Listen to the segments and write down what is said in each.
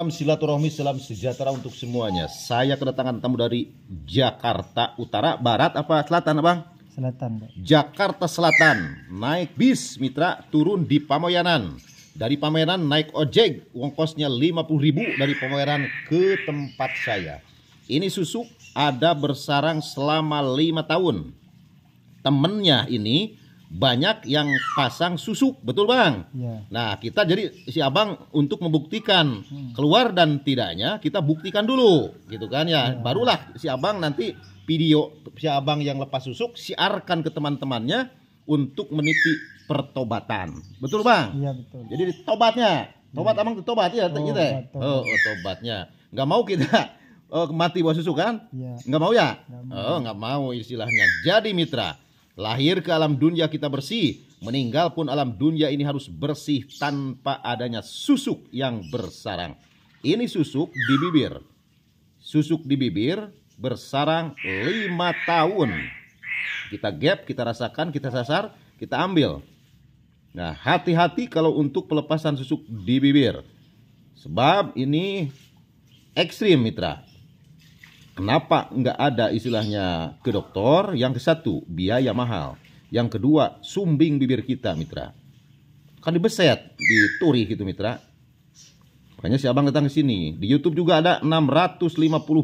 Salam silaturahmi, salam sejahtera untuk semuanya. Saya kedatangan tamu dari Jakarta Utara, Barat apa Selatan, Bang? Selatan, Pak. Jakarta Selatan. Naik bis Mitra turun di Pamoyanan. Dari Pamoyanan naik ojek, uang kosnya 50.000 dari Pamoyanan ke tempat saya. Ini susuk ada bersarang selama lima tahun. Temennya ini banyak yang pasang susuk, betul bang? Ya. Nah kita jadi si abang untuk membuktikan hmm. keluar dan tidaknya kita buktikan dulu, gitu kan ya. ya. Barulah si abang nanti video si abang yang lepas susuk siarkan ke teman-temannya untuk meniti pertobatan, betul bang? Iya betul. Jadi tobatnya, tobat ya. abang tobat ya, tobat, kita. ya? Oh, oh tobatnya, nggak mau kita oh, mati buah susu kan? Iya. Nggak mau ya? Gak mau. Oh nggak mau istilahnya. Jadi mitra Lahir ke alam dunia kita bersih, meninggal pun alam dunia ini harus bersih tanpa adanya susuk yang bersarang. Ini susuk di bibir. Susuk di bibir bersarang lima tahun. Kita gap, kita rasakan, kita sasar, kita ambil. Nah, hati-hati kalau untuk pelepasan susuk di bibir. Sebab ini ekstrim mitra. Kenapa nggak ada istilahnya ke dokter? Yang ke satu, biaya mahal. Yang kedua, sumbing bibir kita, mitra. Kan dibeset, dituri gitu, mitra. Makanya si abang datang ke sini. Di YouTube juga ada 650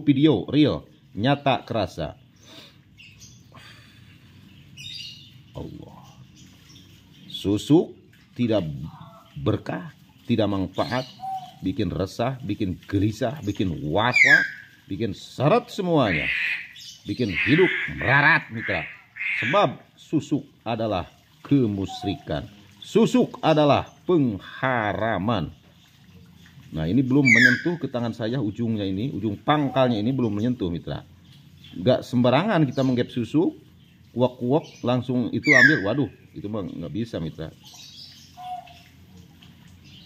video real, nyata kerasa. Allah. Susuk tidak berkah, tidak manfaat, bikin resah, bikin gelisah, bikin was-was bikin seret semuanya, bikin hidup merarat mitra. Sebab susuk adalah kemusrikan, susuk adalah pengharaman. Nah ini belum menyentuh ke tangan saya ujungnya ini, ujung pangkalnya ini belum menyentuh mitra. Gak sembarangan kita menggap susuk, kuak-kuak langsung itu ambil, waduh itu mah nggak bisa mitra.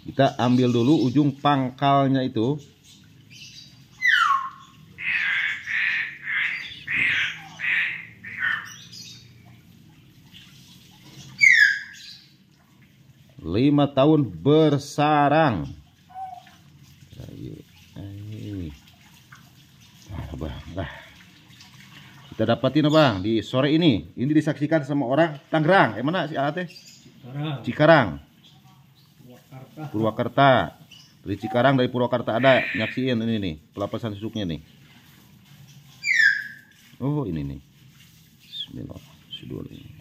Kita ambil dulu ujung pangkalnya itu, lima tahun bersarang kita dapatin bang. di sore ini ini disaksikan sama orang Tangerang eh mana si Ate eh? Cikarang, Cikarang. Purwakarta. Purwakarta dari Cikarang dari Purwakarta ada nyaksiin ini nih pelapasan susuknya nih oh ini nih Bismillah sudah ini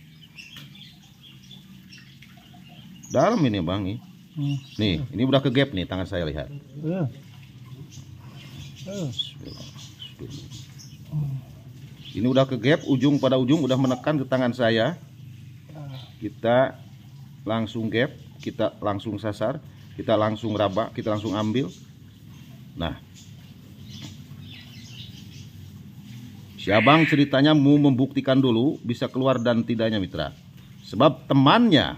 Dalam ini bang nih. Hmm. Nih, ini udah ke gap nih tangan saya lihat. Iya. Iya. Ini udah ke gap, ujung pada ujung udah menekan ke tangan saya. Kita langsung gap, kita langsung sasar, kita langsung raba, kita langsung ambil. Nah, si abang ceritanya mau membuktikan dulu bisa keluar dan tidaknya mitra. Sebab temannya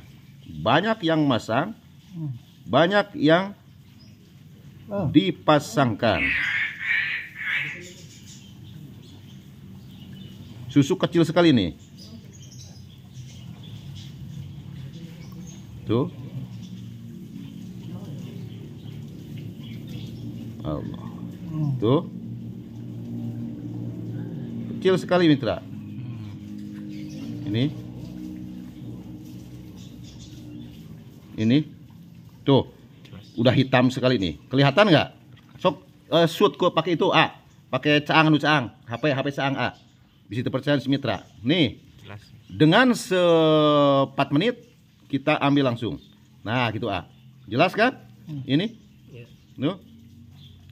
banyak yang masang, banyak yang oh. dipasangkan. Susu kecil sekali nih. Tuh. Allah. Hmm. Tuh. Kecil sekali mitra. Ini ini tuh udah hitam sekali nih kelihatan nggak sok uh, shoot kok pakai itu A pakai caang nu caang HP HP caang A bisa terpercaya mitra. nih Jelas. dengan sepat menit kita ambil langsung nah gitu A jelas kan hmm. ini iya. tuh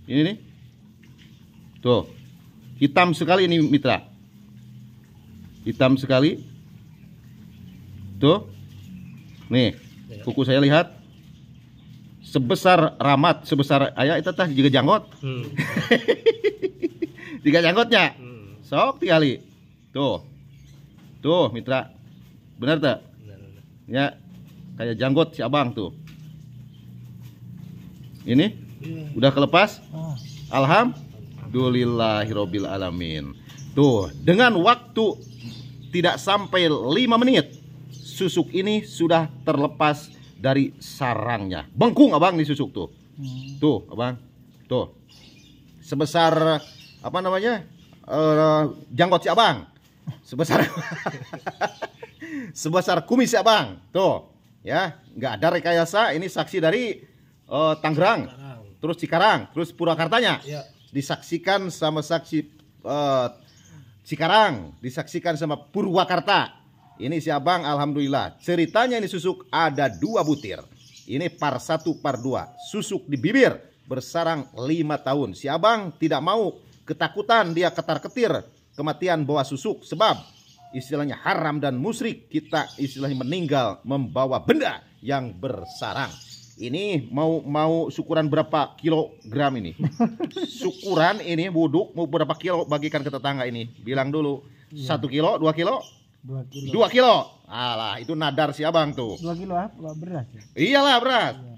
ini nih tuh hitam sekali ini mitra hitam sekali tuh nih kuku iya. saya lihat sebesar ramat sebesar ayah itu tah juga janggot hmm. tiga janggotnya hmm. sok kali tuh tuh mitra benar tak ya kayak janggot si abang tuh ini ya. udah kelepas oh. alhamdulillahirobbil alamin tuh dengan waktu tidak sampai lima menit susuk ini sudah terlepas dari sarangnya. Bengkung abang nih susuk tuh. Hmm. Tuh abang. Tuh. Sebesar apa namanya? Uh, eh, janggot si abang. Sebesar sebesar kumis si abang. Tuh. Ya, nggak ada rekayasa. Ini saksi dari uh, Tangerang, terus Cikarang, terus Purwakartanya. Ya. Disaksikan sama saksi uh, Cikarang, disaksikan sama Purwakarta ini si abang alhamdulillah. Ceritanya ini susuk ada dua butir. Ini par satu par dua. Susuk di bibir bersarang lima tahun. Si abang tidak mau ketakutan dia ketar-ketir kematian bawa susuk sebab istilahnya haram dan musrik kita istilahnya meninggal membawa benda yang bersarang. Ini mau mau syukuran berapa kilogram ini? Syukuran ini buduk mau berapa kilo bagikan ke tetangga ini? Bilang dulu. Iya. Satu kilo, dua kilo, Dua kilo. Dua kilo. Alah, itu nadar si abang tuh. Dua kilo apa? Beras. Ya? Iyalah beras. Iya.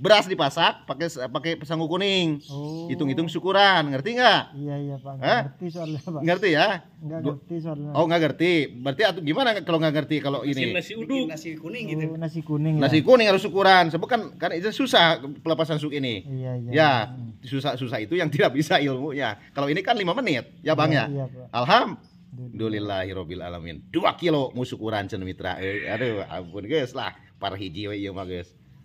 beras dipasak pakai pakai pesanggu kuning. hitung oh. Hitung-hitung syukuran, ngerti nggak? Iya iya pak. Nggak Ngerti soalnya pak. Ngerti ya? Enggak ngerti soalnya. Oh nggak ngerti. Berarti atau gimana kalau nggak ngerti kalau ini? Nasi uduk. nasi kuning oh, gitu. Oh, nasi kuning. Ya. Nasi kuning harus syukuran. Sebab kan karena itu susah pelepasan suk ini. Iya iya. Ya hmm. susah susah itu yang tidak bisa ilmunya. Kalau ini kan lima menit ya bang iya, ya. Iya, pak. Alhamdulillah. Alhamdulillahirabbil alamin. Dua kilo musuk urang mitra eh, Aduh, ampun guys lah. parah hijau we ieu mah guys.